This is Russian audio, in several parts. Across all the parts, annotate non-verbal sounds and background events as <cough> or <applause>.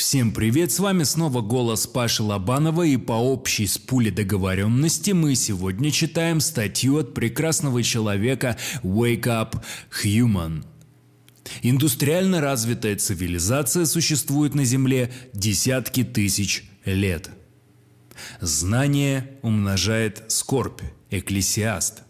Всем привет, с вами снова голос Паши Лобанова и по общей с пулей договоренности мы сегодня читаем статью от прекрасного человека Wake Up Human. Индустриально развитая цивилизация существует на Земле десятки тысяч лет. Знание умножает скорбь. Экклесиаст.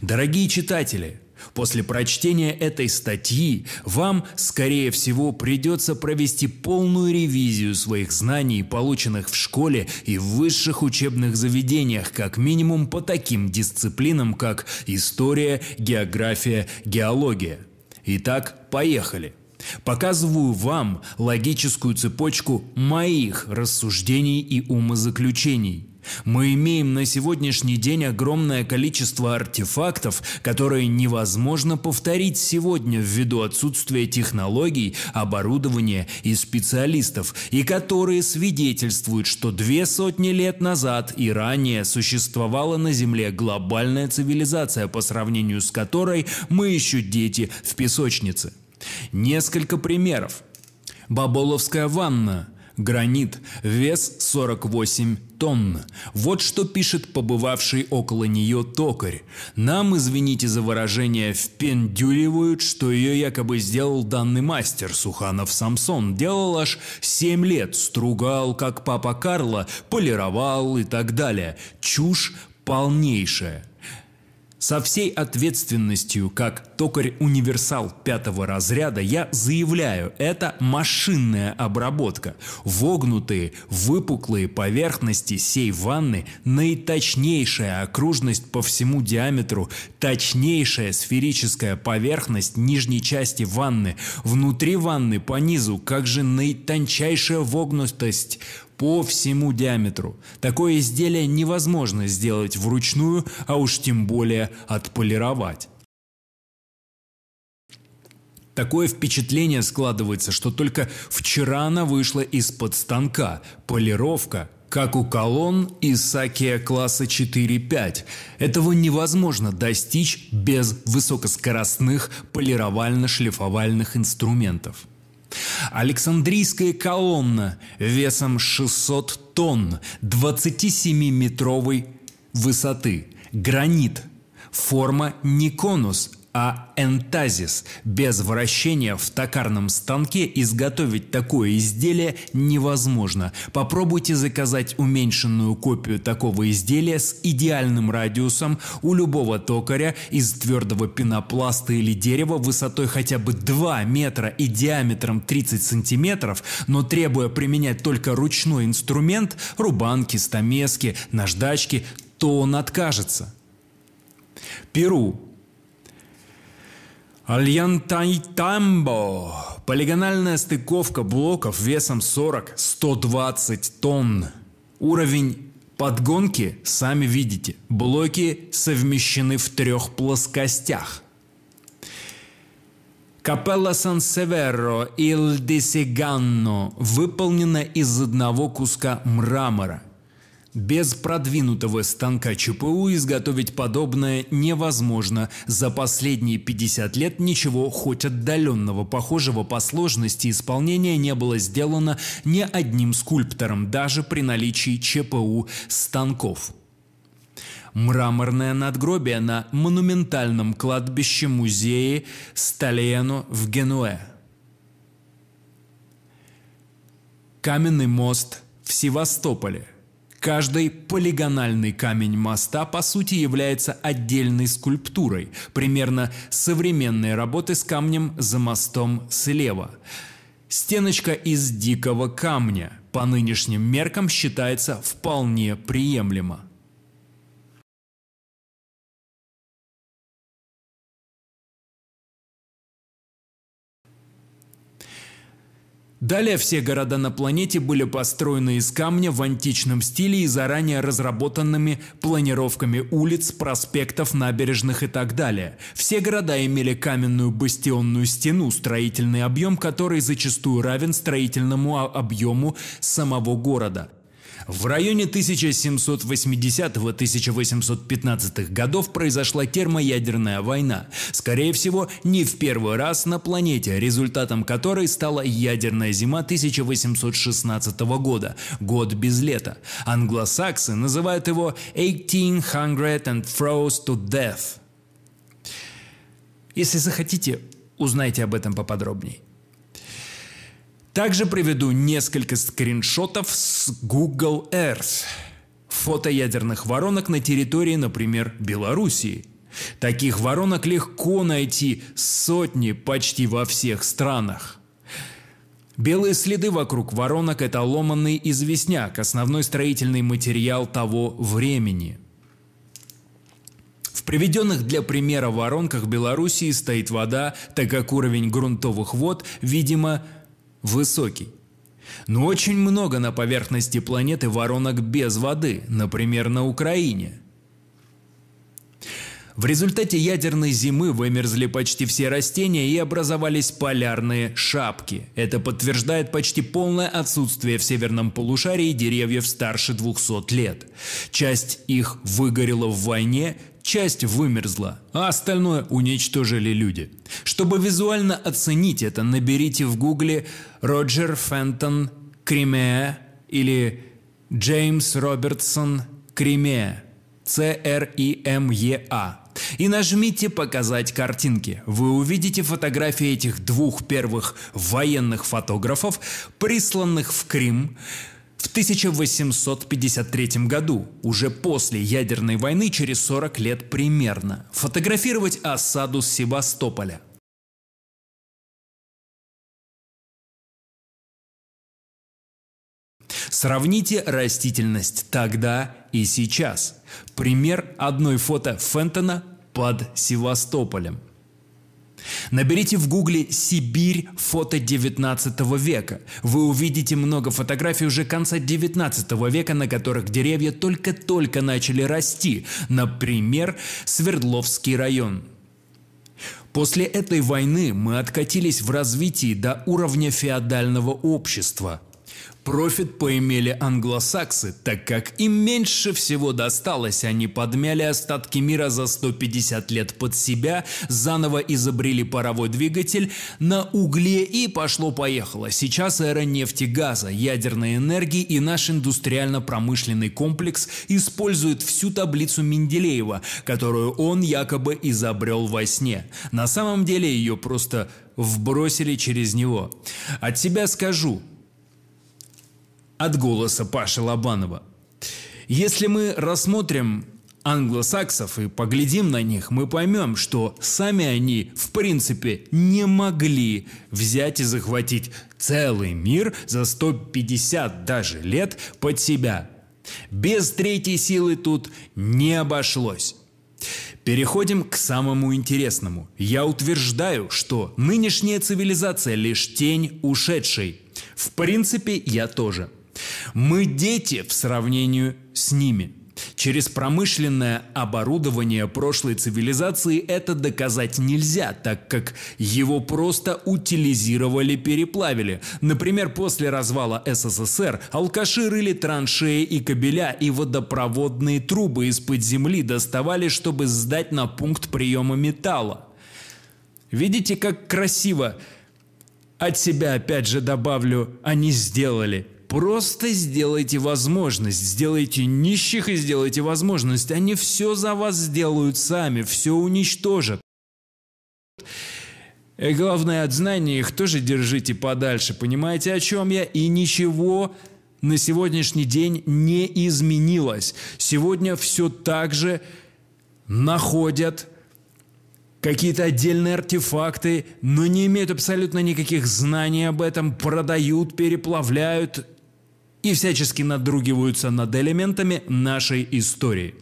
Дорогие читатели, После прочтения этой статьи вам, скорее всего, придется провести полную ревизию своих знаний, полученных в школе и в высших учебных заведениях, как минимум по таким дисциплинам, как история, география, геология. Итак, поехали. Показываю вам логическую цепочку моих рассуждений и умозаключений – мы имеем на сегодняшний день огромное количество артефактов, которые невозможно повторить сегодня ввиду отсутствия технологий, оборудования и специалистов, и которые свидетельствуют, что две сотни лет назад и ранее существовала на Земле глобальная цивилизация, по сравнению с которой мы еще дети в песочнице. Несколько примеров. Баболовская ванна – Гранит, вес 48 тонн. Вот что пишет побывавший около нее токарь. Нам, извините за выражение, впендюливают, что ее якобы сделал данный мастер Суханов Самсон. Делал аж 7 лет, стругал, как папа Карло, полировал и так далее. Чушь полнейшая. Со всей ответственностью, как токарь-универсал пятого разряда, я заявляю, это машинная обработка. Вогнутые, выпуклые поверхности сей ванны, наиточнейшая окружность по всему диаметру, точнейшая сферическая поверхность нижней части ванны, внутри ванны по низу, как же наитончайшая вогнутость – по всему диаметру. Такое изделие невозможно сделать вручную, а уж тем более отполировать. Такое впечатление складывается, что только вчера она вышла из-под станка. Полировка, как у колонн Исакия класса 4-5. Этого невозможно достичь без высокоскоростных полировально-шлифовальных инструментов. Александрийская колонна весом 600 тонн, 27-метровой высоты, гранит, форма не конус, а энтазис. Без вращения в токарном станке изготовить такое изделие невозможно. Попробуйте заказать уменьшенную копию такого изделия с идеальным радиусом у любого токаря из твердого пенопласта или дерева высотой хотя бы 2 метра и диаметром 30 сантиметров, но требуя применять только ручной инструмент, рубанки, стамески, наждачки, то он откажется. Перу Альянтайтамбо. Полигональная стыковка блоков весом 40-120 тонн. Уровень подгонки сами видите. Блоки совмещены в трех плоскостях. Капелла Сан-Северо Иль Десиганно выполнена из одного куска мрамора – без продвинутого станка ЧПУ изготовить подобное невозможно. За последние 50 лет ничего хоть отдаленного похожего по сложности исполнения не было сделано ни одним скульптором, даже при наличии ЧПУ станков. Мраморное надгробие на монументальном кладбище музее Сталиено в Генуэ. Каменный мост в Севастополе. Каждый полигональный камень моста по сути является отдельной скульптурой, примерно современной работы с камнем за мостом слева. Стеночка из дикого камня по нынешним меркам считается вполне приемлема. Далее все города на планете были построены из камня в античном стиле и заранее разработанными планировками улиц, проспектов, набережных и так далее. Все города имели каменную бастионную стену, строительный объем которой зачастую равен строительному объему самого города. В районе 1780-1815 годов произошла термоядерная война, скорее всего, не в первый раз на планете, результатом которой стала ядерная зима 1816 года, год без лета. Англосаксы называют его 1800 and froze to death. Если захотите, узнайте об этом поподробнее. Также приведу несколько скриншотов с Google Earth. Фото ядерных воронок на территории, например, Белоруссии. Таких воронок легко найти сотни почти во всех странах. Белые следы вокруг воронок – это ломанный известняк, основной строительный материал того времени. В приведенных для примера воронках Белоруссии стоит вода, так как уровень грунтовых вод, видимо, высокий. Но очень много на поверхности планеты воронок без воды, например, на Украине. В результате ядерной зимы вымерзли почти все растения и образовались полярные шапки. Это подтверждает почти полное отсутствие в северном полушарии деревьев старше 200 лет. Часть их выгорела в войне, Часть вымерзла, а остальное уничтожили люди. Чтобы визуально оценить это, наберите в гугле «Роджер Фентон Кремея» или «Джеймс Робертсон Кремея» C-R-I-M-E-A и нажмите «Показать картинки». Вы увидите фотографии этих двух первых военных фотографов, присланных в Крым, в 1853 году, уже после ядерной войны через 40 лет примерно, фотографировать осаду Севастополя. Сравните растительность тогда и сейчас. Пример одной фото Фентона под Севастополем. Наберите в гугле «Сибирь фото 19 века». Вы увидите много фотографий уже конца 19 века, на которых деревья только-только начали расти. Например, Свердловский район. После этой войны мы откатились в развитии до уровня феодального общества. Профит поимели англосаксы, так как им меньше всего досталось, они подмяли остатки мира за 150 лет под себя, заново изобрели паровой двигатель на угле и пошло-поехало. Сейчас эра нефти, газа, ядерной энергии и наш индустриально-промышленный комплекс использует всю таблицу Менделеева, которую он якобы изобрел во сне. На самом деле ее просто вбросили через него. От себя скажу, от голоса Паши Лобанова. Если мы рассмотрим англосаксов и поглядим на них, мы поймем, что сами они в принципе не могли взять и захватить целый мир за 150 даже лет под себя. Без третьей силы тут не обошлось. Переходим к самому интересному. Я утверждаю, что нынешняя цивилизация лишь тень ушедшей. В принципе, я тоже – мы дети в сравнению с ними. Через промышленное оборудование прошлой цивилизации это доказать нельзя, так как его просто утилизировали, переплавили. Например, после развала СССР алкаши рыли траншеи и кабеля и водопроводные трубы из-под земли доставали, чтобы сдать на пункт приема металла. Видите, как красиво? От себя опять же добавлю, они сделали Просто сделайте возможность, сделайте нищих и сделайте возможность. Они все за вас сделают сами, все уничтожат. И главное, от знаний их тоже держите подальше. Понимаете, о чем я? И ничего на сегодняшний день не изменилось. Сегодня все так же находят какие-то отдельные артефакты, но не имеют абсолютно никаких знаний об этом, продают, переплавляют и всячески надругиваются над элементами нашей истории.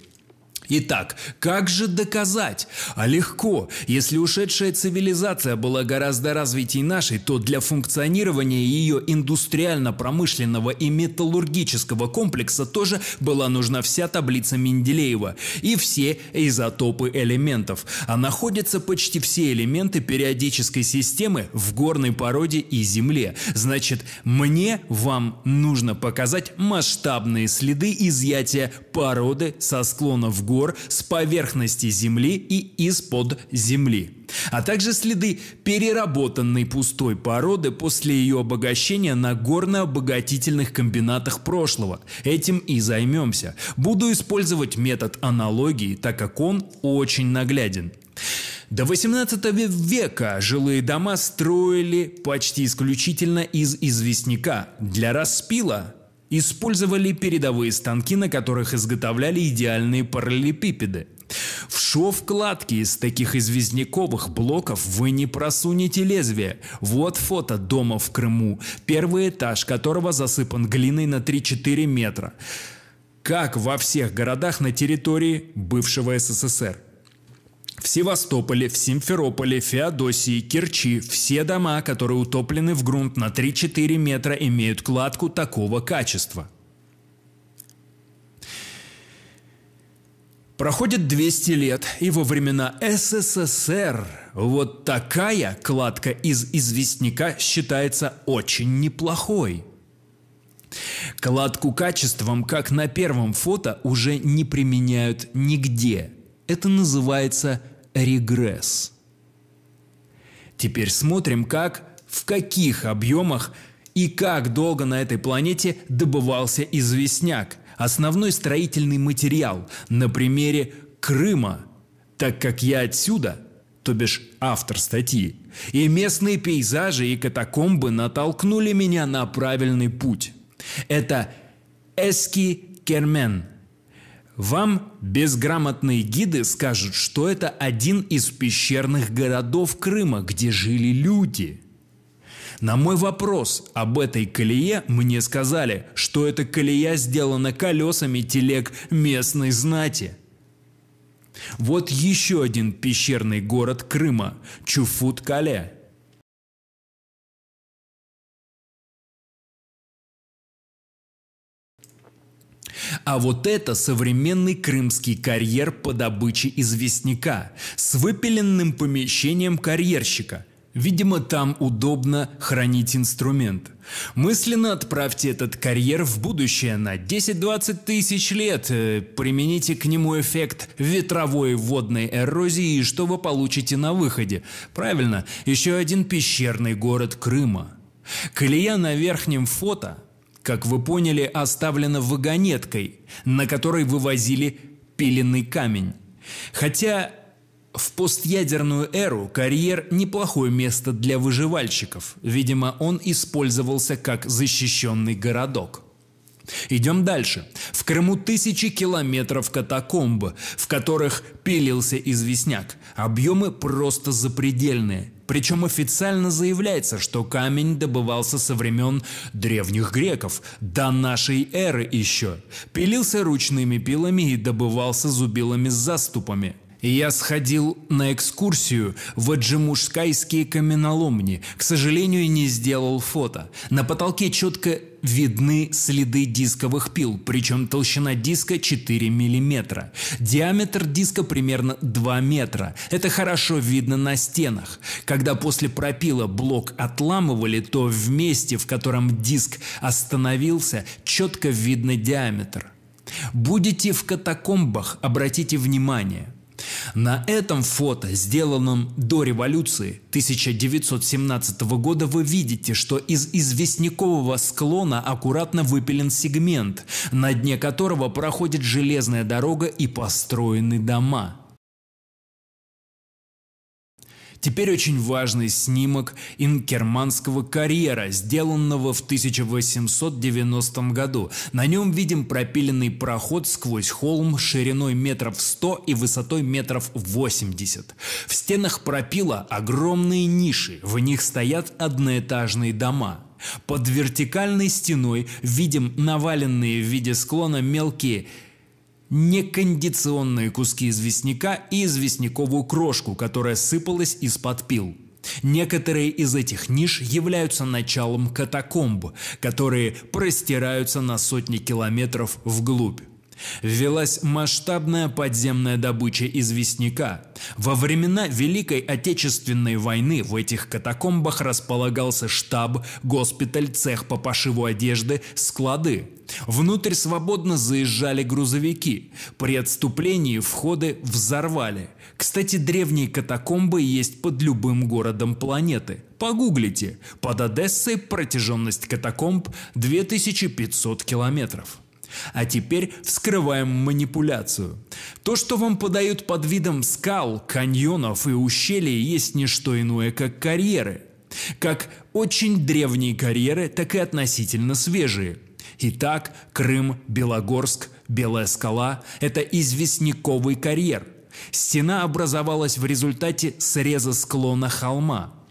Итак, как же доказать? А легко. Если ушедшая цивилизация была гораздо развитей нашей, то для функционирования ее индустриально-промышленного и металлургического комплекса тоже была нужна вся таблица Менделеева и все изотопы элементов. А находятся почти все элементы периодической системы в горной породе и Земле. Значит, мне вам нужно показать масштабные следы изъятия породы со склонов гор гор с поверхности земли и из-под земли, а также следы переработанной пустой породы после ее обогащения на горно-обогатительных комбинатах прошлого. Этим и займемся. Буду использовать метод аналогии, так как он очень нагляден. До 18 века жилые дома строили почти исключительно из известняка для распила, использовали передовые станки, на которых изготовляли идеальные параллелепипеды. В шов кладки из таких известняковых блоков вы не просунете лезвие. Вот фото дома в Крыму, первый этаж которого засыпан глиной на 3-4 метра. Как во всех городах на территории бывшего СССР. В Севастополе, в Симферополе, Феодосии, Керчи все дома, которые утоплены в грунт на 3-4 метра, имеют кладку такого качества. Проходит 200 лет, и во времена СССР вот такая кладка из известняка считается очень неплохой. Кладку качеством, как на первом фото, уже не применяют нигде. Это называется регресс. Теперь смотрим, как, в каких объемах и как долго на этой планете добывался известняк, основной строительный материал, на примере Крыма, так как я отсюда, то бишь автор статьи, и местные пейзажи и катакомбы натолкнули меня на правильный путь. Это Эски Кермен – вам безграмотные гиды скажут, что это один из пещерных городов Крыма, где жили люди. На мой вопрос об этой колее мне сказали, что эта колея сделана колесами телег местной знати. Вот еще один пещерный город Крыма – Чуфут-Кале – А вот это современный крымский карьер по добыче известняка с выпиленным помещением карьерщика – Видимо, там удобно хранить инструмент. Мысленно отправьте этот карьер в будущее на 10-20 тысяч лет. Э, примените к нему эффект ветровой водной эрозии, и что вы получите на выходе? Правильно, еще один пещерный город Крыма. Колея на верхнем фото как вы поняли, оставлена вагонеткой, на которой вывозили пиленный камень. Хотя в постъядерную эру карьер – неплохое место для выживальщиков. Видимо, он использовался как защищенный городок. Идем дальше. В Крыму тысячи километров катакомб, в которых пилился известняк. Объемы просто запредельные. Причем официально заявляется, что камень добывался со времен древних греков, до нашей эры еще. Пилился ручными пилами и добывался зубилами с заступами. Я сходил на экскурсию в Аджимушкайские каменоломни. К сожалению, не сделал фото. На потолке четко видны следы дисковых пил, причем толщина диска 4 мм. Диаметр диска примерно 2 метра. Это хорошо видно на стенах. Когда после пропила блок отламывали, то в месте, в котором диск остановился, четко видно диаметр. Будете в катакомбах, обратите внимание – на этом фото, сделанном до революции 1917 года, вы видите, что из известнякового склона аккуратно выпилен сегмент, на дне которого проходит железная дорога и построены дома. Теперь очень важный снимок инкерманского карьера, сделанного в 1890 году. На нем видим пропиленный проход сквозь холм шириной метров 100 и высотой метров 80. В стенах пропила огромные ниши, в них стоят одноэтажные дома. Под вертикальной стеной видим наваленные в виде склона мелкие некондиционные куски известняка и известняковую крошку, которая сыпалась из-под пил. Некоторые из этих ниш являются началом катакомб, которые простираются на сотни километров вглубь. Велась масштабная подземная добыча известняка. Во времена Великой Отечественной войны в этих катакомбах располагался штаб, госпиталь, цех по пошиву одежды, склады. Внутрь свободно заезжали грузовики. При отступлении входы взорвали. Кстати, древние катакомбы есть под любым городом планеты. Погуглите. Под Одессой протяженность катакомб 2500 километров. А теперь вскрываем манипуляцию. То, что вам подают под видом скал, каньонов и ущелий, есть не что иное, как карьеры. Как очень древние карьеры, так и относительно свежие. Итак, Крым, Белогорск, Белая скала – это известняковый карьер. Стена образовалась в результате среза склона холма –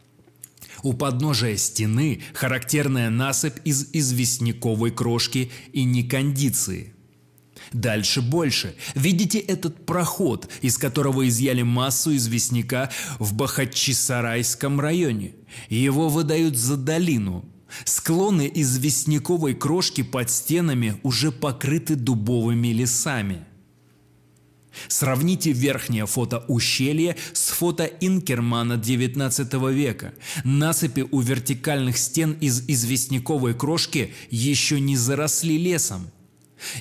у подножия стены характерная насыпь из известняковой крошки и некондиции. Дальше больше. Видите этот проход, из которого изъяли массу известняка в Бахачисарайском районе? Его выдают за долину. Склоны известняковой крошки под стенами уже покрыты дубовыми лесами – Сравните верхнее фото ущелья с фото Инкермана 19 века. Насыпи у вертикальных стен из известняковой крошки еще не заросли лесом.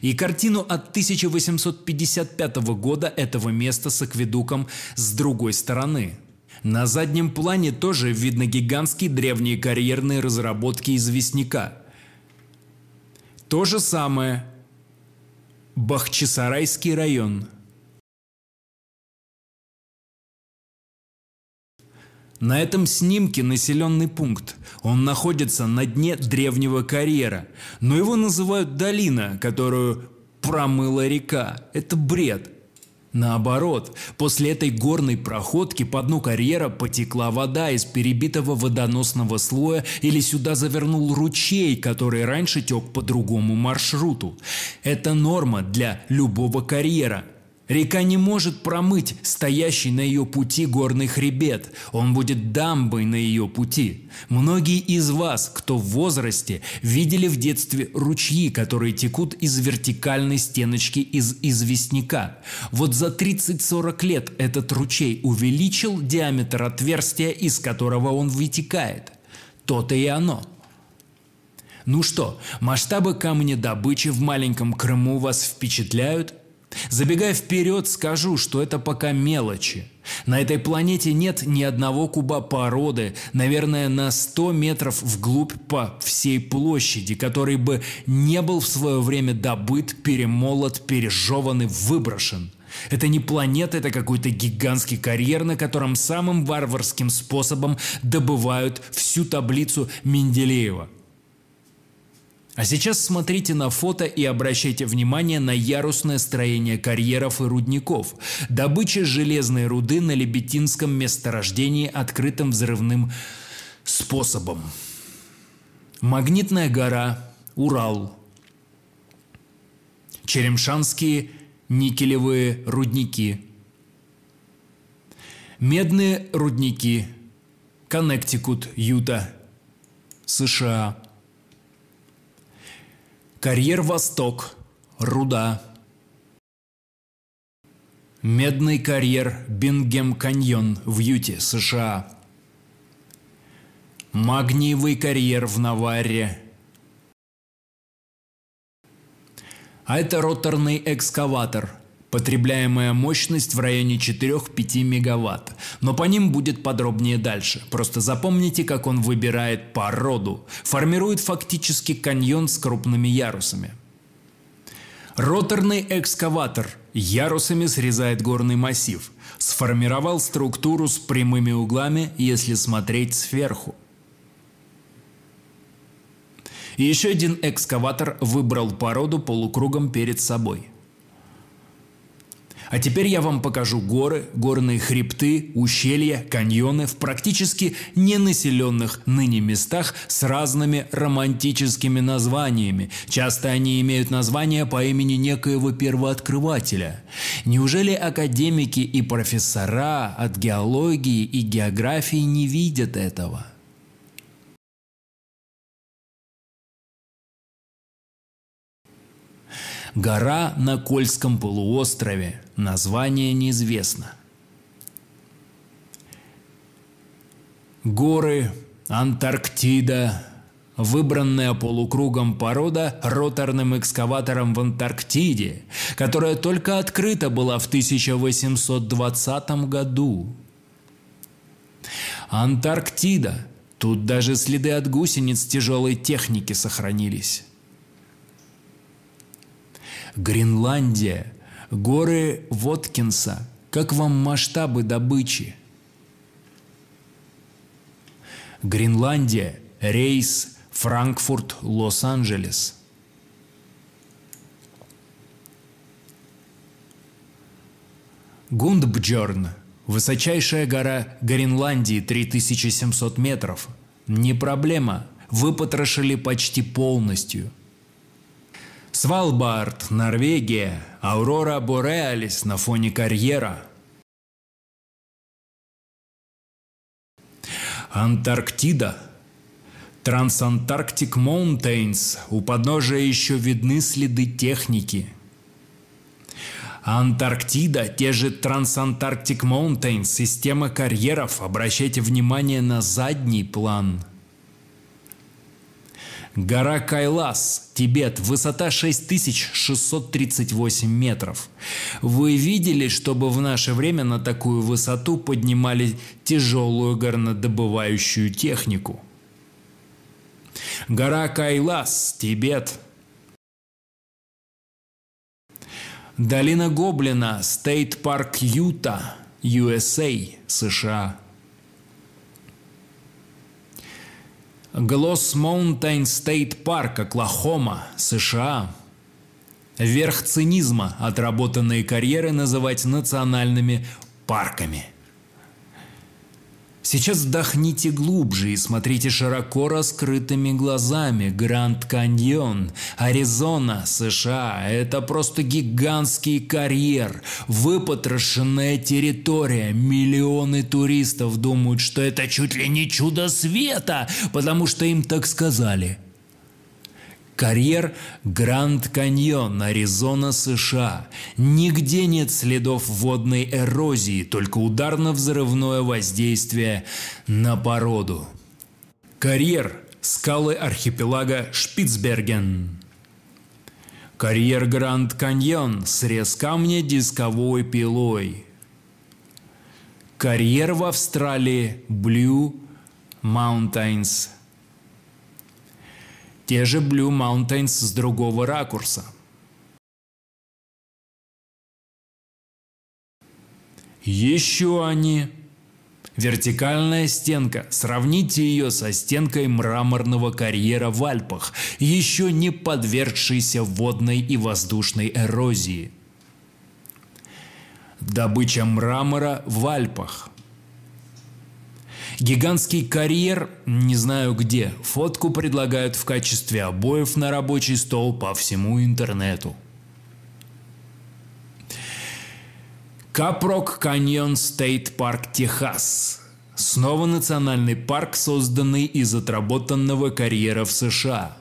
И картину от 1855 года этого места с акведуком с другой стороны. На заднем плане тоже видно гигантские древние карьерные разработки известняка. То же самое. Бахчисарайский район – На этом снимке населенный пункт. Он находится на дне древнего карьера. Но его называют долина, которую промыла река. Это бред. Наоборот, после этой горной проходки по дну карьера потекла вода из перебитого водоносного слоя или сюда завернул ручей, который раньше тек по другому маршруту. Это норма для любого карьера – Река не может промыть стоящий на ее пути горный хребет, он будет дамбой на ее пути. Многие из вас, кто в возрасте, видели в детстве ручьи, которые текут из вертикальной стеночки из известняка. Вот за 30-40 лет этот ручей увеличил диаметр отверстия, из которого он вытекает. То-то и оно. Ну что, масштабы добычи в маленьком Крыму вас впечатляют? Забегая вперед, скажу, что это пока мелочи. На этой планете нет ни одного куба породы, наверное, на 100 метров вглубь по всей площади, который бы не был в свое время добыт, перемолот, пережеван и выброшен. Это не планета, это какой-то гигантский карьер, на котором самым варварским способом добывают всю таблицу Менделеева – а сейчас смотрите на фото и обращайте внимание на ярусное строение карьеров и рудников. Добыча железной руды на Лебединском месторождении открытым взрывным способом. Магнитная гора, Урал. Черемшанские никелевые рудники. Медные рудники, Коннектикут, Юта, США. Карьер Восток. Руда. Медный карьер Бингем Каньон в Юте, США. Магниевый карьер в Наварре. А это роторный экскаватор Потребляемая мощность в районе 4-5 мегаватт, но по ним будет подробнее дальше. Просто запомните, как он выбирает породу, формирует фактически каньон с крупными ярусами. Роторный экскаватор ярусами срезает горный массив, сформировал структуру с прямыми углами, если смотреть сверху. Еще один экскаватор выбрал породу полукругом перед собой. А теперь я вам покажу горы, горные хребты, ущелья, каньоны в практически ненаселенных ныне местах с разными романтическими названиями. Часто они имеют название по имени некоего первооткрывателя. Неужели академики и профессора от геологии и географии не видят этого? гора на Кольском полуострове, Название неизвестно. Горы, Антарктида, выбранная полукругом порода роторным экскаватором в Антарктиде, которая только открыта была в 1820 году. Антарктида. Тут даже следы от гусениц тяжелой техники сохранились. Гренландия – Горы Воткинса. Как вам масштабы добычи? Гренландия. Рейс Франкфурт, Лос-Анджелес. Гундбджорн. Высочайшая гора Гренландии, 3700 метров. Не проблема. Выпотрошили почти полностью – Свалбард, Норвегия, Аурора Бореалис на фоне карьера. Антарктида. Трансантарктик Моунтейнс. У подножия еще видны следы техники. Антарктида, те же Трансантарктик Моунтейнс, система карьеров. Обращайте внимание на задний план – Гора Кайлас, Тибет, высота 6638 метров. Вы видели, чтобы в наше время на такую высоту поднимали тяжелую горнодобывающую технику? Гора Кайлас, Тибет. Долина Гоблина, Стейт-парк Юта, USA, США. Глосс Моунтайн Стейт Парк, Оклахома, США. Верх цинизма отработанные карьеры называть национальными парками – Сейчас вдохните глубже и смотрите широко раскрытыми глазами. Гранд Каньон, Аризона, США – это просто гигантский карьер, выпотрошенная территория. Миллионы туристов думают, что это чуть ли не чудо света, потому что им так сказали – карьер Гранд Каньон, Аризона, США. Нигде нет следов водной эрозии, только ударно-взрывное воздействие на породу. Карьер скалы архипелага Шпицберген. Карьер Гранд Каньон, срез камня дисковой пилой. Карьер в Австралии Blue Mountains – те же Blue Mountains с другого ракурса. Еще они. Вертикальная стенка. Сравните ее со стенкой мраморного карьера в Альпах, еще не подвергшейся водной и воздушной эрозии. Добыча мрамора в Альпах – Гигантский карьер не знаю где. Фотку предлагают в качестве обоев на рабочий стол по всему интернету. Капрок Каньон Стейт Парк, Техас. Снова национальный парк, созданный из отработанного карьера в США.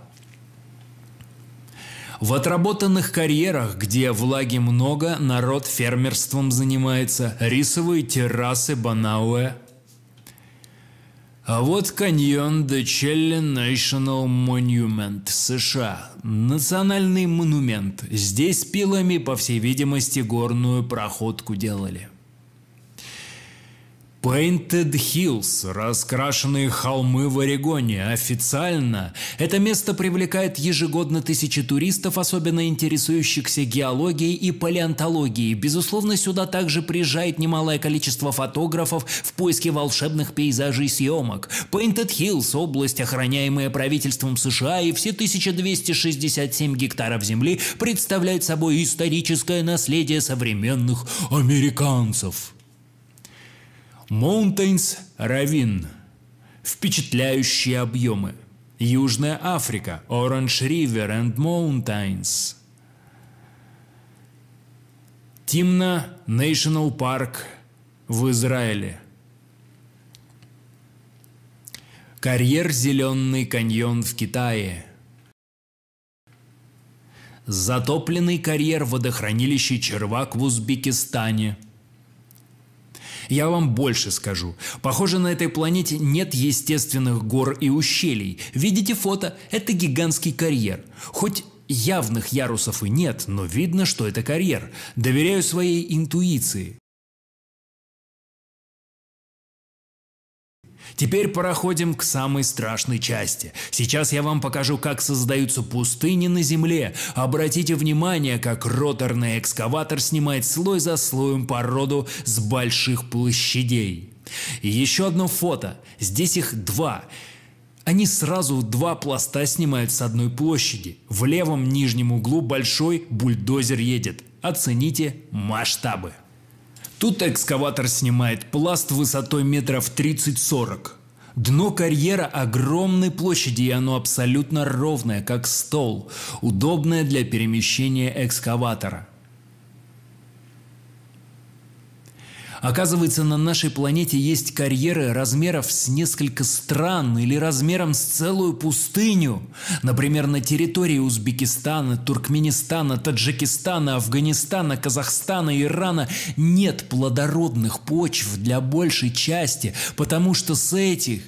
В отработанных карьерах, где влаги много, народ фермерством занимается, рисовые террасы, банауэ, а вот каньон The Chile National Monument США. Национальный монумент. Здесь пилами, по всей видимости, горную проходку делали. Painted Hills, раскрашенные холмы в Орегоне, официально. Это место привлекает ежегодно тысячи туристов, особенно интересующихся геологией и палеонтологией. Безусловно, сюда также приезжает немалое количество фотографов в поиске волшебных пейзажей и съемок. Painted Hills – область, охраняемая правительством США, и все 1267 гектаров земли представляет собой историческое наследие современных американцев. Mountains Ravine. Впечатляющие объемы. Южная Африка, Orange River and Mountains. Тимна National Park в Израиле. Карьер Зеленый каньон в Китае. Затопленный карьер водохранилище Червак в Узбекистане – я вам больше скажу. Похоже, на этой планете нет естественных гор и ущелий. Видите фото? Это гигантский карьер. Хоть явных ярусов и нет, но видно, что это карьер. Доверяю своей интуиции. Теперь проходим к самой страшной части. Сейчас я вам покажу, как создаются пустыни на Земле. Обратите внимание, как роторный экскаватор снимает слой за слоем породу с больших площадей. И еще одно фото. Здесь их два. Они сразу два пласта снимают с одной площади. В левом нижнем углу большой бульдозер едет. Оцените масштабы. Тут экскаватор снимает пласт высотой метров 30-40. Дно карьера огромной площади, и оно абсолютно ровное, как стол, удобное для перемещения экскаватора. Оказывается, на нашей планете есть карьеры размеров с несколько стран или размером с целую пустыню. Например, на территории Узбекистана, Туркменистана, Таджикистана, Афганистана, Казахстана, Ирана нет плодородных почв для большей части, потому что с этих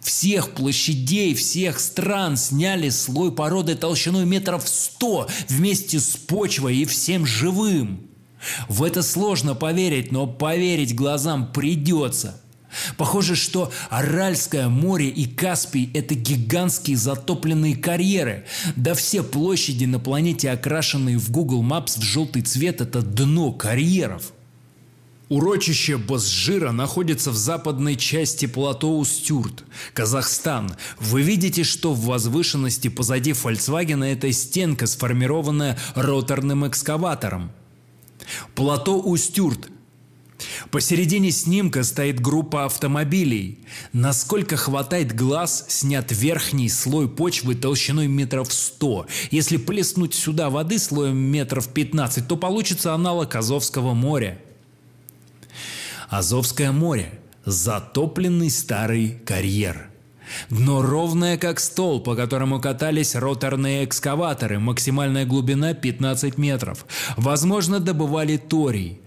всех площадей, всех стран сняли слой породы толщиной метров сто вместе с почвой и всем живым. В это сложно поверить, но поверить глазам придется. Похоже, что Аральское море и Каспий – это гигантские затопленные карьеры. Да все площади на планете, окрашенные в Google Maps в желтый цвет – это дно карьеров. Урочище Босжира находится в западной части плато Устюрт, Казахстан. Вы видите, что в возвышенности позади Volkswagen эта стенка, сформированная роторным экскаватором. Плато Устюрт. Посередине снимка стоит группа автомобилей. Насколько хватает глаз, снят верхний слой почвы толщиной метров 100. Если плеснуть сюда воды слоем метров 15, то получится аналог Азовского моря. Азовское море – затопленный старый карьер. Дно ровное, как стол, по которому катались роторные экскаваторы, максимальная глубина 15 метров. Возможно, добывали торий.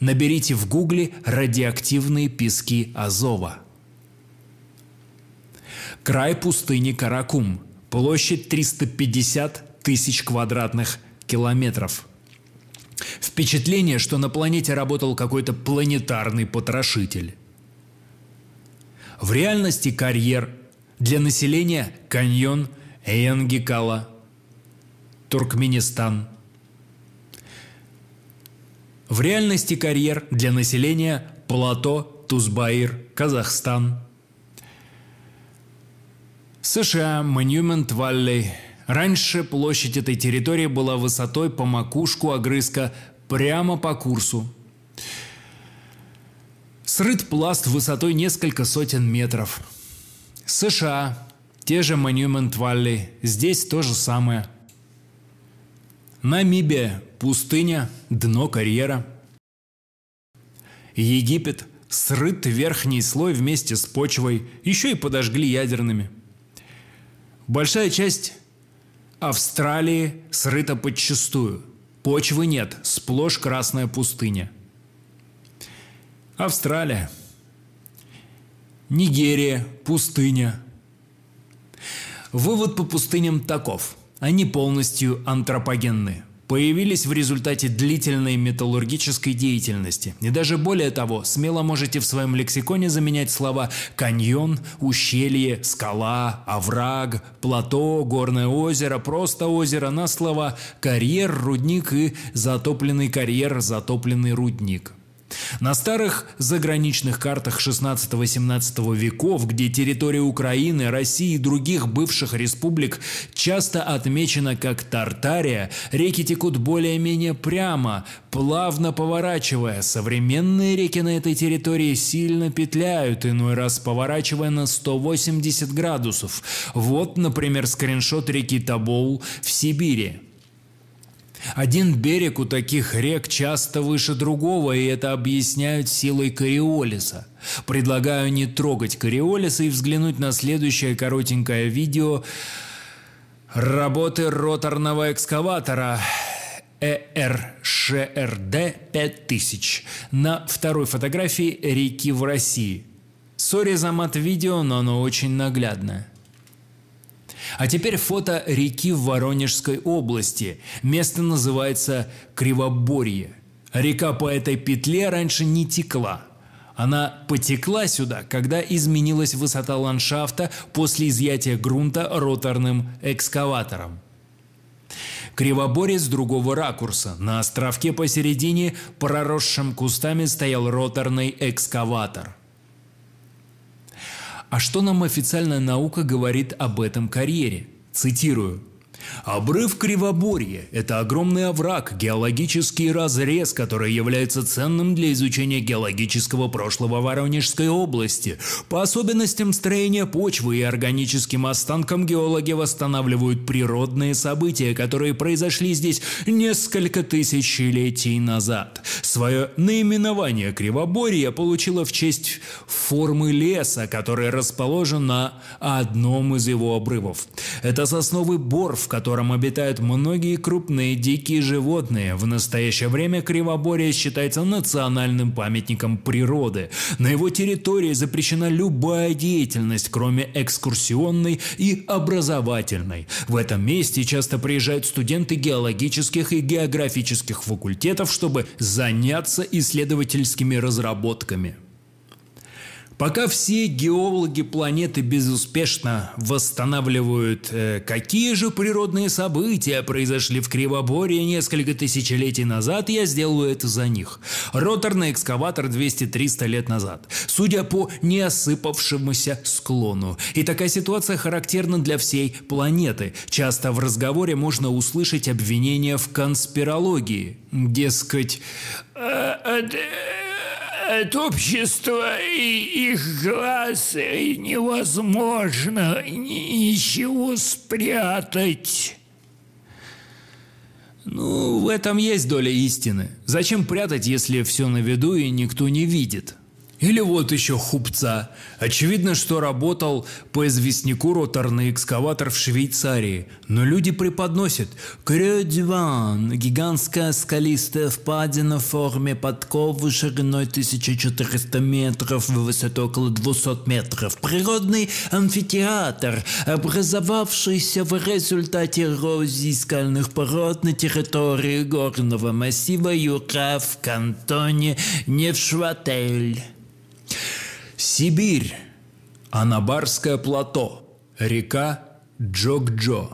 Наберите в гугле «радиоактивные пески Азова». Край пустыни Каракум. Площадь 350 тысяч квадратных километров. Впечатление, что на планете работал какой-то планетарный потрошитель. В реальности карьер для населения – каньон Эянгикала, Туркменистан. В реальности карьер для населения – плато Тузбаир, Казахстан. США, Монумент Валли. Раньше площадь этой территории была высотой по макушку огрызка прямо по курсу. Срыт пласт высотой несколько сотен метров – США, те же Monument Valley, здесь то же самое. Намибия, пустыня, дно карьера. Египет, срыт верхний слой вместе с почвой, еще и подожгли ядерными. Большая часть Австралии срыта подчастую Почвы нет, сплошь красная пустыня. Австралия – Нигерия, пустыня. Вывод по пустыням таков. Они полностью антропогенны появились в результате длительной металлургической деятельности. И даже более того, смело можете в своем лексиконе заменять слова «каньон», «ущелье», «скала», «овраг», «плато», «горное озеро», «просто озеро» на слова «карьер», «рудник» и «затопленный карьер», «затопленный рудник». На старых заграничных картах 16-18 веков, где территория Украины, России и других бывших республик часто отмечена как Тартария, реки текут более-менее прямо, плавно поворачивая. Современные реки на этой территории сильно петляют, иной раз поворачивая на 180 градусов. Вот, например, скриншот реки Тобол в Сибири. Один берег у таких рек часто выше другого, и это объясняют силой Кориолиса. Предлагаю не трогать Кориолиса и взглянуть на следующее коротенькое видео работы роторного экскаватора ERShRD э 5000 на второй фотографии реки в России. Сори за мат-видео, но оно очень наглядное. А теперь фото реки в Воронежской области. Место называется Кривоборье. Река по этой петле раньше не текла. Она потекла сюда, когда изменилась высота ландшафта после изъятия грунта роторным экскаватором. Кривоборье с другого ракурса. На островке посередине, проросшим кустами, стоял роторный экскаватор. А что нам официальная наука говорит об этом карьере? Цитирую. Обрыв Кривоборье – это огромный овраг, геологический разрез, который является ценным для изучения геологического прошлого Воронежской области. По особенностям строения почвы и органическим останкам геологи восстанавливают природные события, которые произошли здесь несколько тысячелетий назад. Свое наименование Кривоборье получило в честь формы леса, который расположен на одном из его обрывов. Это сосновый борф, в котором обитают многие крупные дикие животные. В настоящее время Кривоборье считается национальным памятником природы. На его территории запрещена любая деятельность, кроме экскурсионной и образовательной. В этом месте часто приезжают студенты геологических и географических факультетов, чтобы заняться исследовательскими разработками. Пока все геологи планеты безуспешно восстанавливают, э, какие же природные события произошли в Кривоборье несколько тысячелетий назад, я сделаю это за них. Роторный экскаватор 200-300 лет назад, судя по неосыпавшемуся склону. И такая ситуация характерна для всей планеты. Часто в разговоре можно услышать обвинения в конспирологии. Дескать... Э, э от общества и их глаз невозможно ничего спрятать. Ну, в этом есть доля истины. Зачем прятать, если все на виду и никто не видит? Или вот еще хупца. Очевидно, что работал по известняку роторный экскаватор в Швейцарии. Но люди преподносят. Крёдиван – гигантская скалистая впадина в форме подковы шириной 1400 метров, высотой около 200 метров. Природный амфитеатр, образовавшийся в результате эрозии скальных пород на территории горного массива Юка в кантоне Невшватель. Сибирь, Анабарское плато, река Джокджо.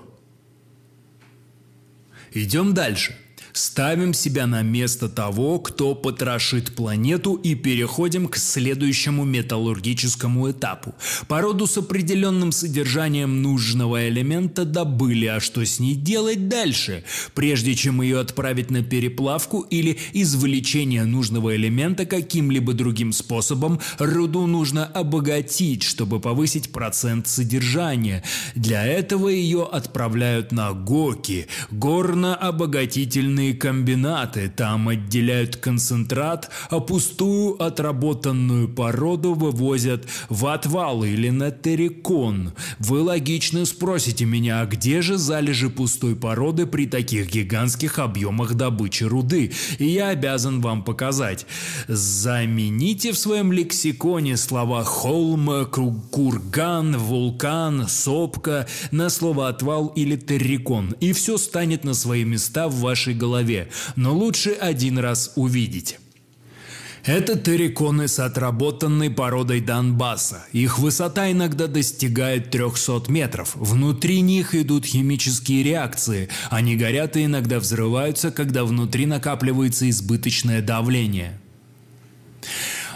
Идем дальше. Ставим себя на место того, кто потрошит планету и переходим к следующему металлургическому этапу. Породу с определенным содержанием нужного элемента добыли, а что с ней делать дальше, прежде чем ее отправить на переплавку или извлечение нужного элемента каким-либо другим способом, руду нужно обогатить, чтобы повысить процент содержания. Для этого ее отправляют на ГОКи – горно-обогатительные строительные комбинаты. Там отделяют концентрат, а пустую отработанную породу вывозят в отвалы или на террикон. Вы логично спросите меня, а где же залежи пустой породы при таких гигантских объемах добычи руды? И я обязан вам показать. Замените в своем лексиконе слова «холм», «курган», «вулкан», «сопка» на слово «отвал» или «террикон», и все станет на свои места в вашей голове голове, но лучше один раз увидеть. Это терриконы с отработанной породой Донбасса. Их высота иногда достигает 300 метров. Внутри них идут химические реакции. Они горят и иногда взрываются, когда внутри накапливается избыточное давление.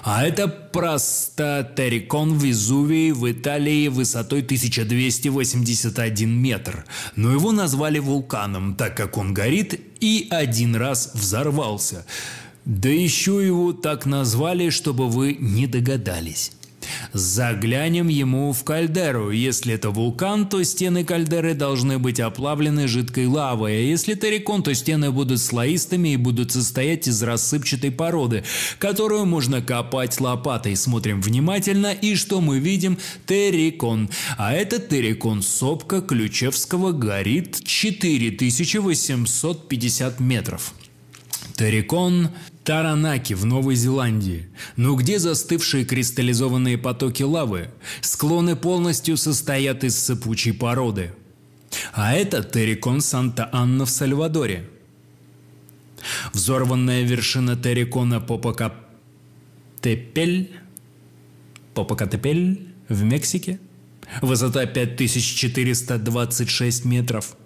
А это просто Террикон Везувий в Италии высотой 1281 метр. Но его назвали вулканом, так как он горит и один раз взорвался. Да еще его так назвали, чтобы вы не догадались. Заглянем ему в кальдеру. Если это вулкан, то стены кальдеры должны быть оплавлены жидкой лавой, а если террикон, то стены будут слоистыми и будут состоять из рассыпчатой породы, которую можно копать лопатой. Смотрим внимательно, и что мы видим? Террикон. А это террикон сопка Ключевского горит 4850 метров. Террикон Таранаки в Новой Зеландии. Но где застывшие кристаллизованные потоки лавы? Склоны полностью состоят из сыпучей породы. А это Террикон Санта-Анна в Сальвадоре. Взорванная вершина Террикона Попокатепель, Попокатепель в Мексике. Высота 5426 метров.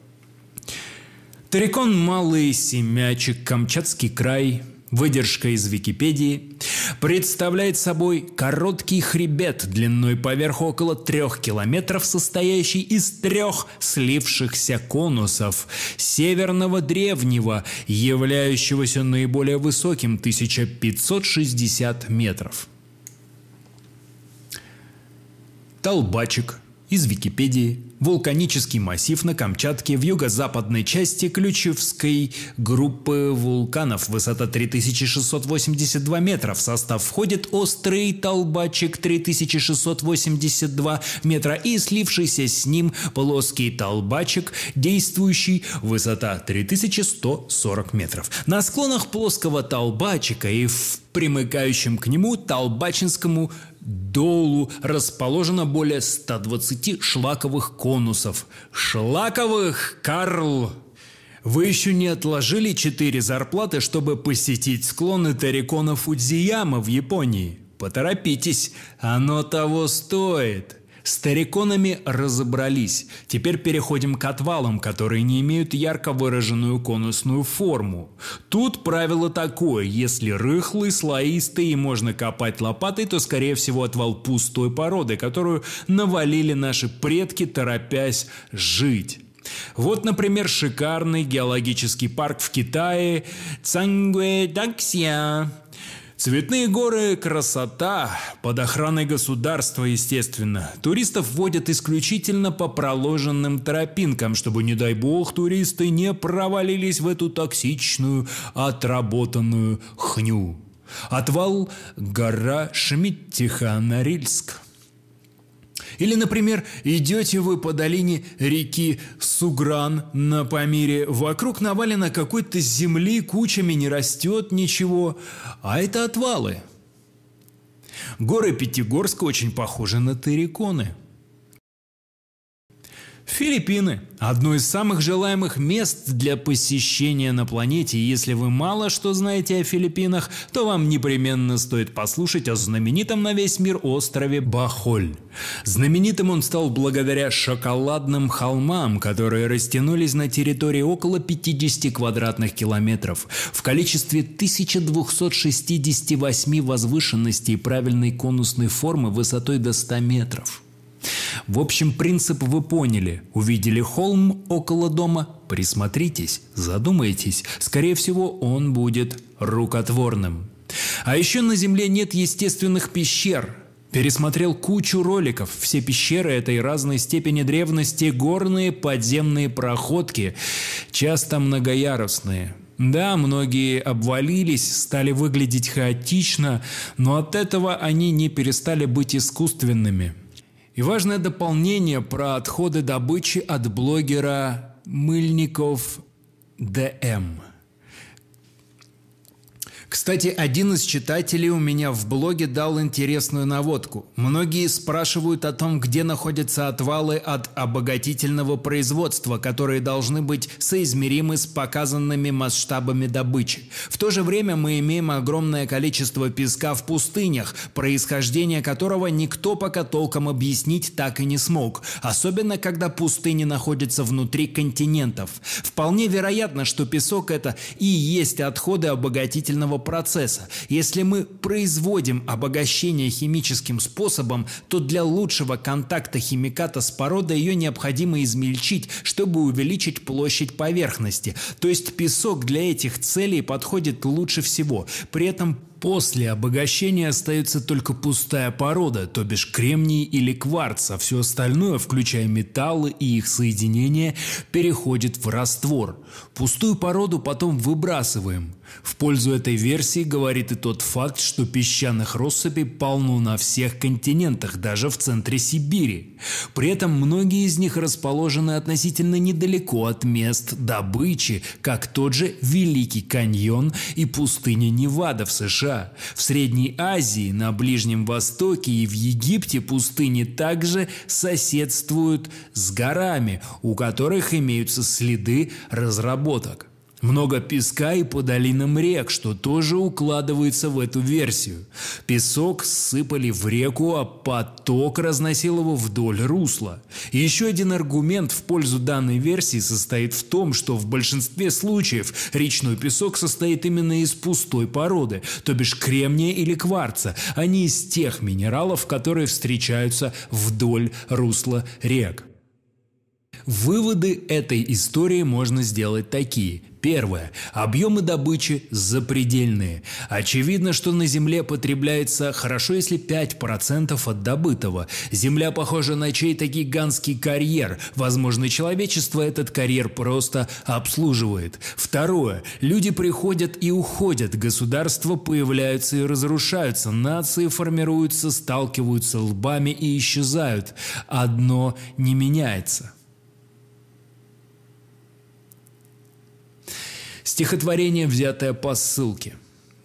Террикон Малый, семячек Камчатский край – Выдержка из Википедии представляет собой короткий хребет длиной поверх около трех километров, состоящий из трех слившихся конусов северного древнего, являющегося наиболее высоким 1560 метров. Толбачик – из Википедии. Вулканический массив на Камчатке в юго-западной части Ключевской группы вулканов. Высота 3682 метра. В состав входит острый толбачик 3682 метра и слившийся с ним плоский толбачик, действующий высота 3140 метров. На склонах плоского толбачика и в примыкающем к нему Толбачинскому долу расположено более 120 шлаковых конусов. Шлаковых, Карл! Вы еще не отложили четыре зарплаты, чтобы посетить склоны Тарикона Фудзияма в Японии? Поторопитесь, оно того стоит. С тариконами разобрались. Теперь переходим к отвалам, которые не имеют ярко выраженную конусную форму. Тут правило такое, если рыхлый, слоистый и можно копать лопатой, то скорее всего отвал пустой породы, которую навалили наши предки, торопясь жить. Вот, например, шикарный геологический парк в Китае Цангуэдаксия. Цветные горы – красота, под охраной государства, естественно. Туристов водят исключительно по проложенным тропинкам, чтобы, не дай бог, туристы не провалились в эту токсичную, отработанную хню. Отвал – гора Шмидтиха-Норильск. Или, например, идете вы по долине реки Сугран на Памире, вокруг навалено какой-то земли, кучами не растет ничего, а это отвалы. Горы Пятигорска очень похожи на терриконы – Филиппины – одно из самых желаемых мест для посещения на планете. Если вы мало что знаете о Филиппинах, то вам непременно стоит послушать о знаменитом на весь мир острове Бахоль. Знаменитым он стал благодаря шоколадным холмам, которые растянулись на территории около 50 квадратных километров в количестве 1268 возвышенностей правильной конусной формы высотой до 100 метров. В общем, принцип вы поняли. Увидели холм около дома, присмотритесь, задумайтесь. Скорее всего, он будет рукотворным. А еще на Земле нет естественных пещер. Пересмотрел кучу роликов. Все пещеры этой разной степени древности – горные подземные проходки, часто многоярусные. Да, многие обвалились, стали выглядеть хаотично, но от этого они не перестали быть искусственными. И важное дополнение про отходы добычи от блогера Мыльников ДМ. Кстати, один из читателей у меня в блоге дал интересную наводку. Многие спрашивают о том, где находятся отвалы от обогатительного производства, которые должны быть соизмеримы с показанными масштабами добычи. В то же время мы имеем огромное количество песка в пустынях, происхождение которого никто пока толком объяснить так и не смог, особенно когда пустыни находятся внутри континентов. Вполне вероятно, что песок это и есть отходы обогатительного процесса. Если мы производим обогащение химическим способом, то для лучшего контакта химиката с породой ее необходимо измельчить, чтобы увеличить площадь поверхности. То есть песок для этих целей подходит лучше всего. При этом После обогащения остается только пустая порода, то бишь кремний или кварц, а все остальное, включая металлы и их соединения, переходит в раствор. Пустую породу потом выбрасываем. В пользу этой версии говорит и тот факт, что песчаных россыпей полно на всех континентах, даже в центре Сибири. При этом многие из них расположены относительно недалеко от мест добычи, как тот же Великий каньон и пустыня Невада в США. В Средней Азии, на Ближнем Востоке и в Египте пустыни также соседствуют с горами, у которых имеются следы разработок. Много песка и по долинам рек, что тоже укладывается в эту версию. Песок сыпали в реку, а поток разносил его вдоль русла. Еще один аргумент в пользу данной версии состоит в том, что в большинстве случаев речной песок состоит именно из пустой породы, то бишь кремния или кварца, а не из тех минералов, которые встречаются вдоль русла рек. Выводы этой истории можно сделать такие. Первое. Объемы добычи запредельные. Очевидно, что на Земле потребляется хорошо, если 5% от добытого. Земля похожа на чей-то гигантский карьер. Возможно, человечество этот карьер просто обслуживает. Второе. Люди приходят и уходят. Государства появляются и разрушаются. Нации формируются, сталкиваются лбами и исчезают. Одно не меняется. Стихотворение, взятое по ссылке.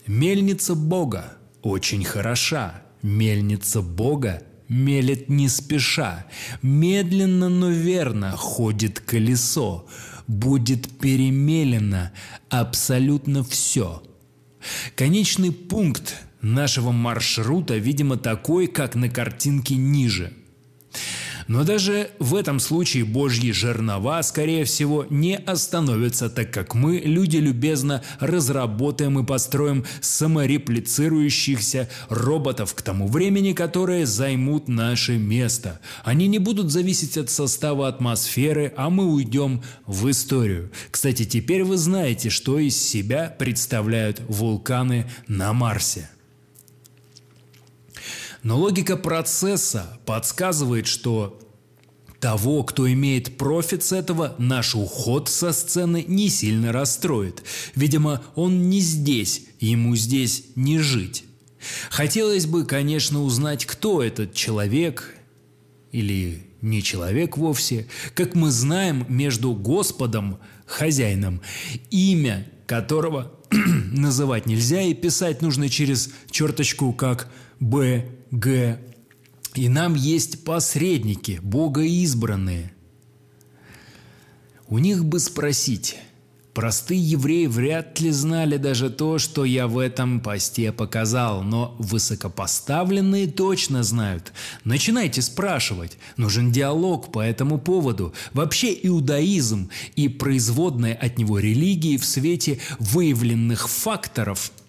«Мельница Бога очень хороша, мельница Бога мелет не спеша, медленно, но верно ходит колесо, будет перемелено абсолютно все». Конечный пункт нашего маршрута, видимо, такой, как на картинке ниже – но даже в этом случае божьи жернова, скорее всего, не остановятся, так как мы, люди, любезно разработаем и построим самореплицирующихся роботов к тому времени, которые займут наше место. Они не будут зависеть от состава атмосферы, а мы уйдем в историю. Кстати, теперь вы знаете, что из себя представляют вулканы на Марсе. Но логика процесса подсказывает, что того, кто имеет профит с этого, наш уход со сцены не сильно расстроит. Видимо, он не здесь, ему здесь не жить. Хотелось бы, конечно, узнать, кто этот человек или не человек вовсе. Как мы знаем, между Господом, хозяином, имя которого <clears throat> называть нельзя и писать нужно через черточку как «Б» Г. И нам есть посредники, богоизбранные. У них бы спросить. Простые евреи вряд ли знали даже то, что я в этом посте показал, но высокопоставленные точно знают. Начинайте спрашивать. Нужен диалог по этому поводу. Вообще иудаизм и производная от него религии в свете выявленных факторов –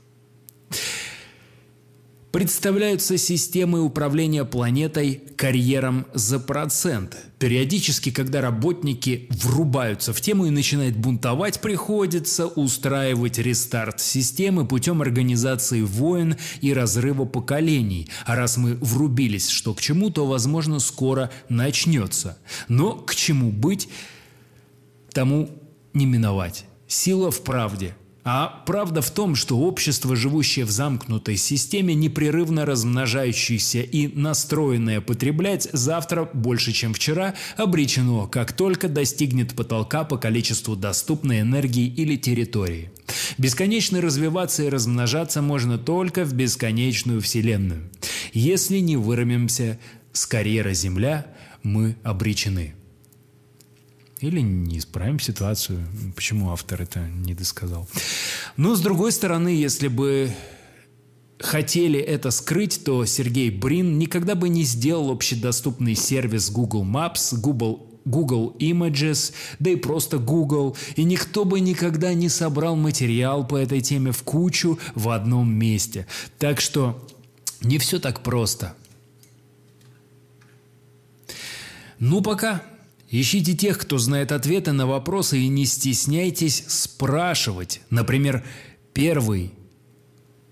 представляются системы управления планетой карьером за процент. Периодически, когда работники врубаются в тему и начинают бунтовать, приходится устраивать рестарт системы путем организации войн и разрыва поколений. А раз мы врубились что к чему, то, возможно, скоро начнется. Но к чему быть, тому не миновать. Сила в правде – а правда в том, что общество, живущее в замкнутой системе, непрерывно размножающееся и настроенное потреблять завтра больше, чем вчера, обречено, как только достигнет потолка по количеству доступной энергии или территории. Бесконечно развиваться и размножаться можно только в бесконечную Вселенную. Если не вырвемся с карьера Земля, мы обречены. Или не исправим ситуацию. Почему автор это не досказал? Но, ну, с другой стороны, если бы хотели это скрыть, то Сергей Брин никогда бы не сделал общедоступный сервис Google Maps, Google Google Images, да и просто Google, и никто бы никогда не собрал материал по этой теме в кучу в одном месте. Так что не все так просто. Ну пока. Ищите тех, кто знает ответы на вопросы и не стесняйтесь спрашивать. Например, первый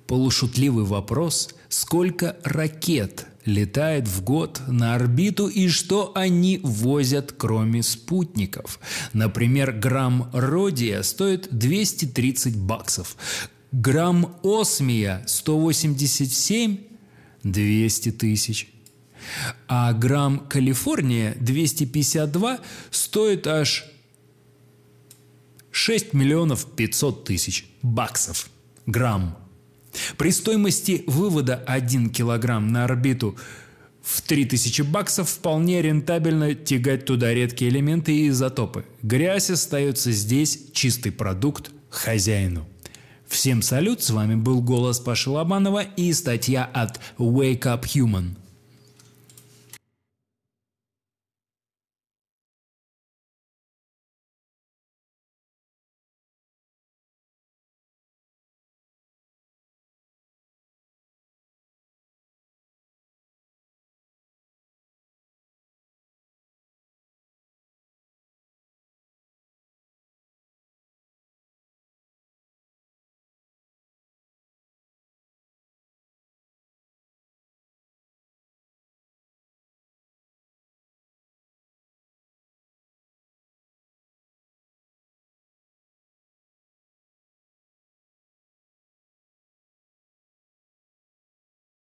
полушутливый вопрос «Сколько ракет летает в год на орбиту и что они возят, кроме спутников. Например, грамм родия стоит 230 баксов, грамм осмия 187 – 200 тысяч, а грамм Калифорния 252 стоит аж 6 миллионов 500 тысяч баксов. Грамм. При стоимости вывода 1 килограмм на орбиту в 3000 баксов вполне рентабельно тягать туда редкие элементы и изотопы. Грязь остается здесь, чистый продукт хозяину. Всем салют, с вами был голос Паши Лобанова и статья от Wake Up Human –